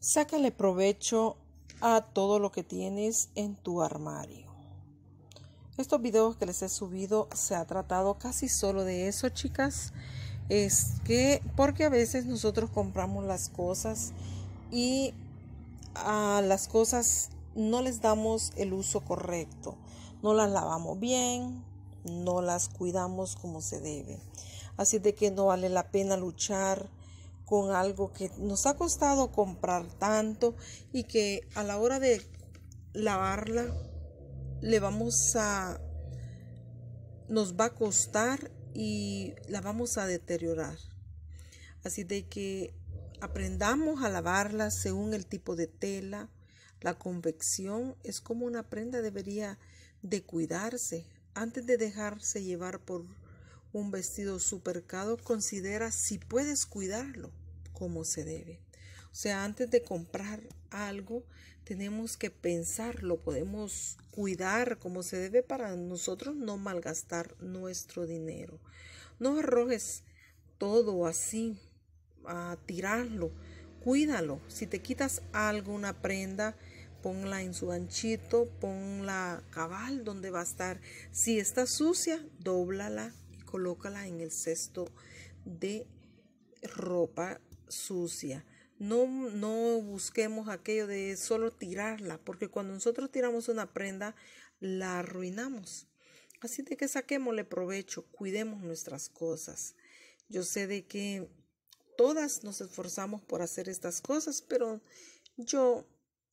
Sácale provecho a todo lo que tienes en tu armario. Estos videos que les he subido se ha tratado casi solo de eso, chicas. Es que, porque a veces nosotros compramos las cosas y a las cosas no les damos el uso correcto. No las lavamos bien, no las cuidamos como se debe. Así de que no vale la pena luchar con algo que nos ha costado comprar tanto y que a la hora de lavarla le vamos a nos va a costar y la vamos a deteriorar. Así de que aprendamos a lavarla según el tipo de tela. La convección es como una prenda debería de cuidarse. Antes de dejarse llevar por un vestido supercado, considera si puedes cuidarlo como se debe. O sea, antes de comprar algo, tenemos que pensarlo, podemos cuidar como se debe para nosotros no malgastar nuestro dinero. No arrojes todo así, a tirarlo, cuídalo. Si te quitas algo, una prenda, ponla en su ganchito, ponla cabal donde va a estar. Si está sucia, dóblala y colócala en el cesto de ropa sucia. No, no busquemos aquello de solo tirarla, porque cuando nosotros tiramos una prenda, la arruinamos. Así de que saquémosle provecho, cuidemos nuestras cosas. Yo sé de que todas nos esforzamos por hacer estas cosas, pero yo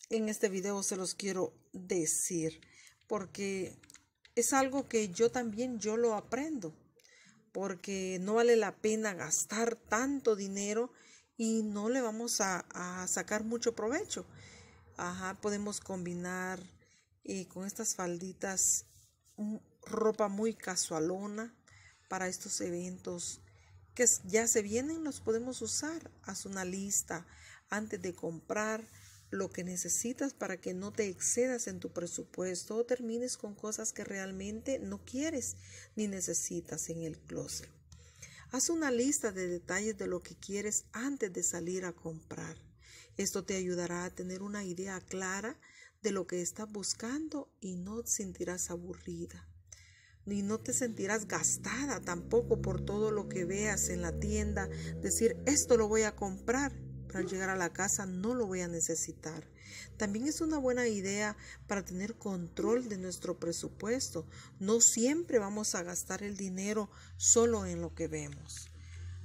en este video se los quiero decir porque es algo que yo también yo lo aprendo porque no vale la pena gastar tanto dinero y no le vamos a, sacar mucho provecho. Ajá, podemos combinar y eh, con estas falditas ropa muy casualona para estos eventos que ya se vienen, los podemos usar. Haz una lista antes de comprar lo que necesitas para que no te excedas en tu presupuesto o termines con cosas que realmente no quieres ni necesitas en el closet. Haz una lista de detalles de lo que quieres antes de salir a comprar. Esto te ayudará a tener una idea clara de lo que estás buscando y no te sentirás aburrida. Ni no te sentirás gastada tampoco por todo lo que veas en la tienda. Decir, esto lo voy a comprar al llegar a la casa no lo voy a necesitar. También es una buena idea para tener control de nuestro presupuesto. No siempre vamos a gastar el dinero solo en lo que vemos.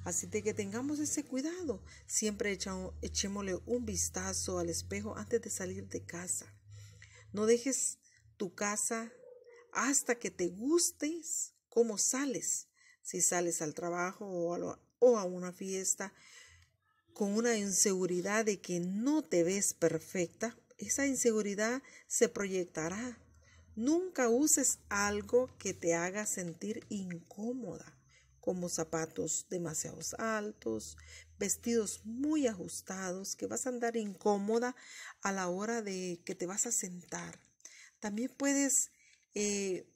Así de que tengamos ese cuidado. Siempre echémosle un vistazo al espejo antes de salir de casa. No dejes tu casa hasta que te gustes cómo sales. Si sales al trabajo o a una fiesta, con una inseguridad de que no te ves perfecta, esa inseguridad se proyectará. Nunca uses algo que te haga sentir incómoda, como zapatos demasiado altos, vestidos muy ajustados, que vas a andar incómoda a la hora de que te vas a sentar. También puedes eh,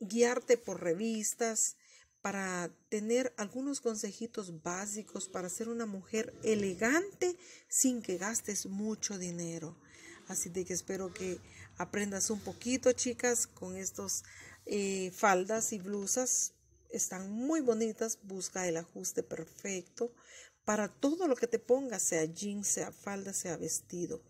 guiarte por revistas, para tener algunos consejitos básicos para ser una mujer elegante sin que gastes mucho dinero. Así de que espero que aprendas un poquito, chicas, con estos eh, faldas y blusas. Están muy bonitas, busca el ajuste perfecto para todo lo que te pongas, sea jeans, sea falda, sea vestido.